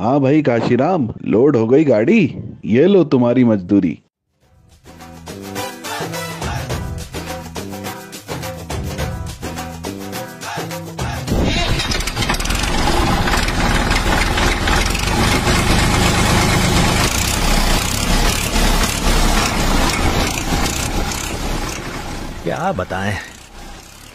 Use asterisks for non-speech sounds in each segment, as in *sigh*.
हाँ भाई काशीराम लोड हो गई गाड़ी ये लो तुम्हारी मजदूरी क्या बताएं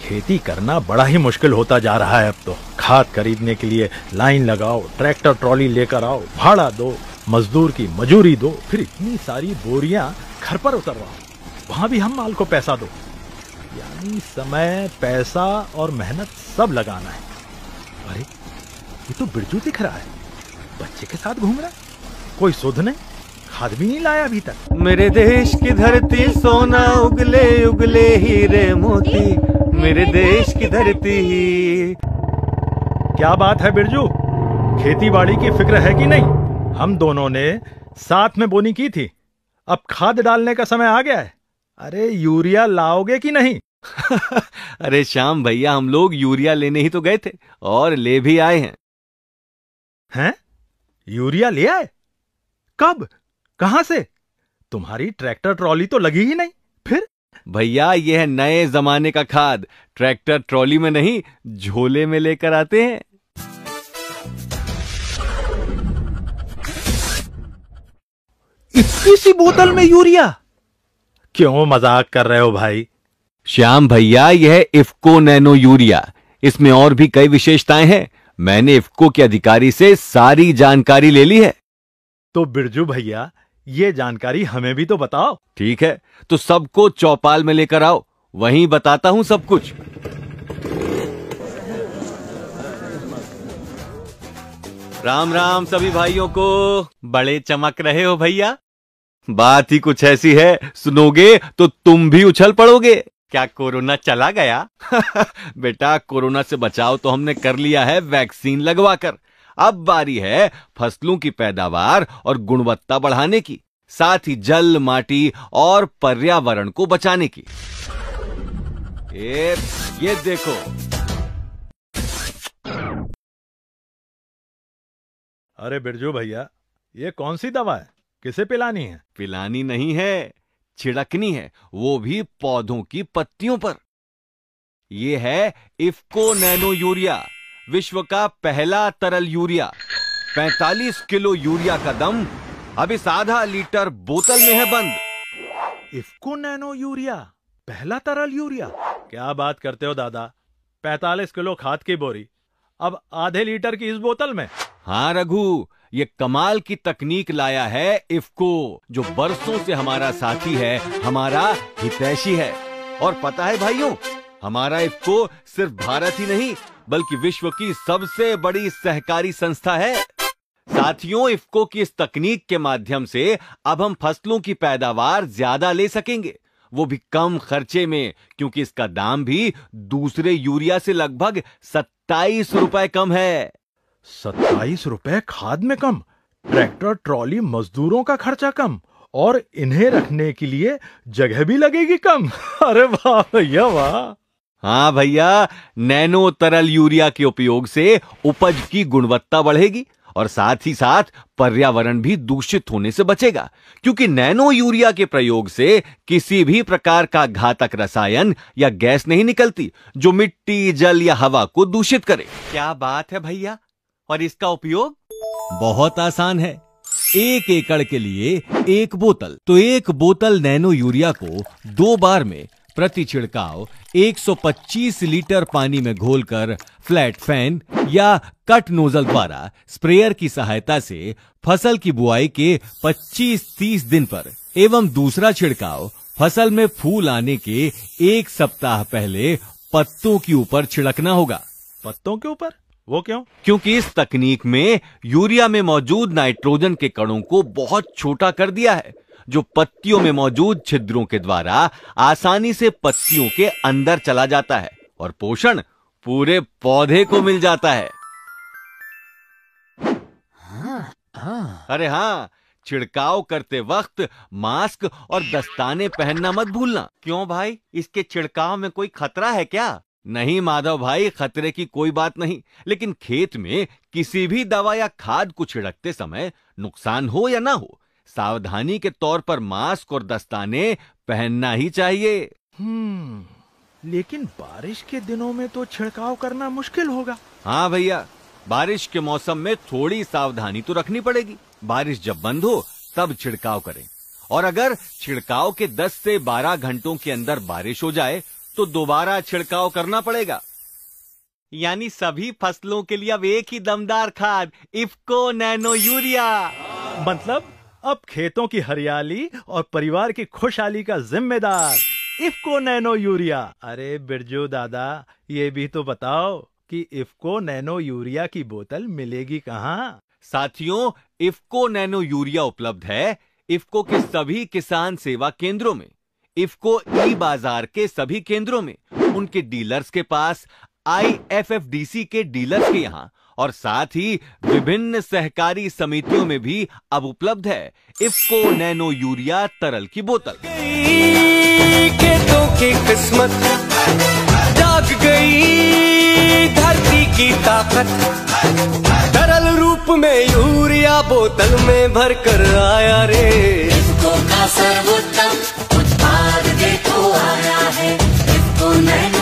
खेती करना बड़ा ही मुश्किल होता जा रहा है अब तो खाद खरीदने के लिए लाइन लगाओ ट्रैक्टर ट्रॉली लेकर आओ भाड़ा दो मजदूर की मजूरी दो फिर इतनी सारी बोरियां घर पर उतरवाओ वहां भी हम माल को पैसा दो यानी समय पैसा और मेहनत सब लगाना है अरे ये तो बिरजू दिख रहा है बच्चे के साथ घूम रहा है कोई सुध नहीं खाद भी नहीं लाया अभी तक मेरे देश की धरती सोना उगले उगले हीरे मोती मेरे देश की धरती क्या बात है बिरजू खेती बाड़ी की फिक्र है कि नहीं हम दोनों ने साथ में बोनी की थी अब खाद डालने का समय आ गया है अरे यूरिया लाओगे कि नहीं *laughs* अरे श्याम भैया हम लोग यूरिया लेने ही तो गए थे और ले भी आए हैं हैं यूरिया ले आए कब कहां से तुम्हारी ट्रैक्टर ट्रॉली तो लगी ही नहीं फिर भैया ये है नए जमाने का खाद ट्रैक्टर ट्रॉली में नहीं झोले में लेकर आते हैं इतनी सी बोतल में यूरिया क्यों मजाक कर रहे हो भाई श्याम भैया यह इफको नैनो यूरिया इसमें और भी कई विशेषताएं हैं मैंने इफको के अधिकारी से सारी जानकारी ले ली है तो बिरजू भैया ये जानकारी हमें भी तो बताओ ठीक है तो सबको चौपाल में लेकर आओ वहीं बताता हूँ सब कुछ राम राम सभी भाइयों को बड़े चमक रहे हो भैया बात ही कुछ ऐसी है सुनोगे तो तुम भी उछल पड़ोगे क्या कोरोना चला गया *laughs* बेटा कोरोना से बचाव तो हमने कर लिया है वैक्सीन लगवा कर अब बारी है फसलों की पैदावार और गुणवत्ता बढ़ाने की साथ ही जल माटी और पर्यावरण को बचाने की ए, ये देखो अरे बिरजू भैया ये कौन सी दवा है किसे पिलानी है पिलानी नहीं है छिड़कनी है वो भी पौधों की पत्तियों पर यह है इफको नैनो यूरिया विश्व का पहला तरल यूरिया 45 किलो यूरिया का दम अब इस आधा लीटर बोतल में है बंद इफको नैनो यूरिया पहला तरल यूरिया क्या बात करते हो दादा 45 किलो खाद की बोरी अब आधे लीटर की इस बोतल में हाँ रघु ये कमाल की तकनीक लाया है इफको जो बरसों से हमारा साथी है हमारा हितैषी है और पता है भाइयों हमारा इफको सिर्फ भारत ही नहीं बल्कि विश्व की सबसे बड़ी सहकारी संस्था है साथियों इफको की इस तकनीक के माध्यम से अब हम फसलों की पैदावार ज्यादा ले सकेंगे वो भी कम खर्चे में क्योंकि इसका दाम भी दूसरे यूरिया से लगभग सत्ताईस रुपए कम है सत्ताईस रुपए खाद में कम ट्रैक्टर ट्रॉली मजदूरों का खर्चा कम और इन्हें रखने के लिए जगह भी लगेगी कम *laughs* अरे वाह भैया वाह हाँ भैया नैनो तरल यूरिया के उपयोग से उपज की गुणवत्ता बढ़ेगी और साथ ही साथ पर्यावरण भी दूषित होने से बचेगा क्योंकि नैनो यूरिया के प्रयोग से किसी भी प्रकार का घातक रसायन या गैस नहीं निकलती जो मिट्टी जल या हवा को दूषित करे क्या बात है भैया और इसका उपयोग बहुत आसान है एक एकड़ के लिए एक बोतल तो एक बोतल नैनो यूरिया को दो बार में प्रति छिड़काव 125 लीटर पानी में घोलकर फ्लैट फैन या कट नोजल द्वारा स्प्रेयर की सहायता से फसल की बुआई के 25-30 दिन पर एवं दूसरा छिड़काव फसल में फूल आने के एक सप्ताह पहले पत्तों के ऊपर छिड़कना होगा पत्तों के ऊपर वो क्यों क्योंकि इस तकनीक में यूरिया में मौजूद नाइट्रोजन के कणों को बहुत छोटा कर दिया है जो पत्तियों में मौजूद छिद्रों के द्वारा आसानी से पत्तियों के अंदर चला जाता है और पोषण पूरे पौधे को मिल जाता है हाँ, हाँ। अरे हाँ छिड़काव करते वक्त मास्क और दस्ताने पहनना मत भूलना क्यों भाई इसके छिड़काव में कोई खतरा है क्या नहीं माधव भाई खतरे की कोई बात नहीं लेकिन खेत में किसी भी दवा या खाद को छिड़कते समय नुकसान हो या ना हो सावधानी के तौर पर मास्क और दस्ताने पहनना ही चाहिए हम्म लेकिन बारिश के दिनों में तो छिड़काव करना मुश्किल होगा हाँ भैया बारिश के मौसम में थोड़ी सावधानी तो रखनी पड़ेगी बारिश जब बंद हो तब छिड़काव करें और अगर छिड़काव के 10 से 12 घंटों के अंदर बारिश हो जाए तो दोबारा छिड़काव करना पड़ेगा यानी सभी फसलों के लिए अब एक ही दमदार खाद इफको नैनो यूरिया मतलब अब खेतों की हरियाली और परिवार की खुशहाली का जिम्मेदार इफको नैनो यूरिया अरे बिरजू दादा ये भी तो बताओ कि इफको नैनो यूरिया की बोतल मिलेगी कहाँ साथियों इफको नैनो यूरिया उपलब्ध है इफको के सभी किसान सेवा केंद्रों में इफको ई बाजार के सभी केंद्रों में उनके डीलर्स के पास I F F D C के डीलर्स के यहाँ और साथ ही विभिन्न सहकारी समितियों में भी अब उपलब्ध है इफ्को नैनो यूरिया तरल की बोतल खेतों की किस्मत जाग गई धरती की ताकत तरल रूप में यूरिया बोतल में भर कर आया रे इफ्को का सर्वोत्तम उत्पाद देखो आया है इफ्को नैनो